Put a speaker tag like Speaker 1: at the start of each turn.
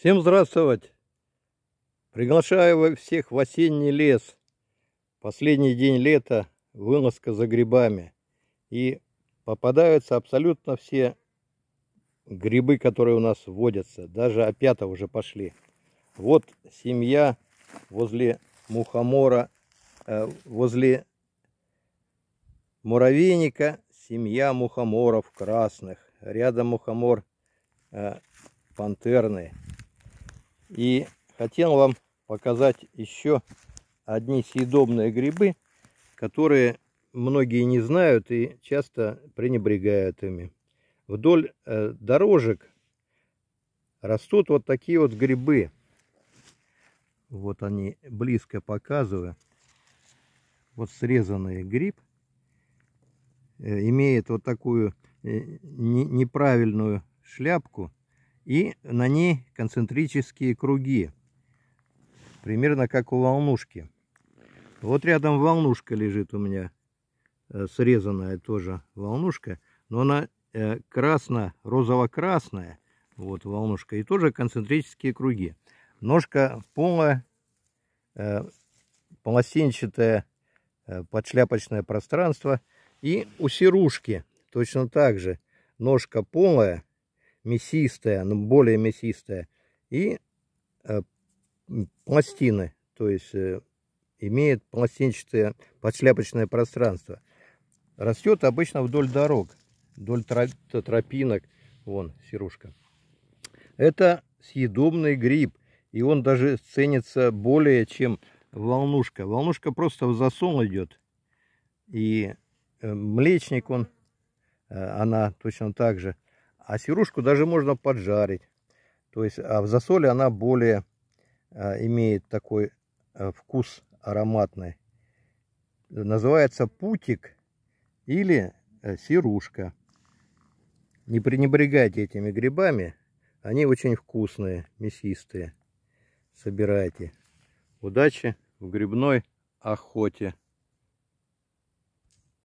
Speaker 1: Всем здравствовать! Приглашаю всех в осенний лес. Последний день лета, вылазка за грибами. И попадаются абсолютно все грибы, которые у нас водятся. Даже опята уже пошли. Вот семья возле мухомора, э, возле муравейника семья мухоморов красных. Рядом мухомор э, пантерный. И хотел вам показать еще одни съедобные грибы, которые многие не знают и часто пренебрегают ими. Вдоль э, дорожек растут вот такие вот грибы. Вот они, близко показываю. Вот срезанный гриб э, имеет вот такую э, неправильную шляпку и на ней концентрические круги, примерно как у волнушки. Вот рядом волнушка лежит у меня, э, срезанная тоже волнушка, но она э, красно, розово-красная, вот волнушка, и тоже концентрические круги. Ножка полая, э, полосенчатое подшляпочное пространство и у серушки точно так же. Ножка полая, мясистая, но более мясистая, и э, пластины, то есть э, имеет пластинчатое подшляпочное пространство. Растет обычно вдоль дорог, вдоль тропинок. Вон, сирушка. Это съедобный гриб, и он даже ценится более, чем волнушка. Волнушка просто в засол идет, и э, млечник он, э, она точно так же. А сирушку даже можно поджарить. То есть а в засоле она более а, имеет такой а, вкус ароматный. Называется путик или а, сирушка. Не пренебрегайте этими грибами. Они очень вкусные, мясистые. Собирайте. Удачи в грибной охоте.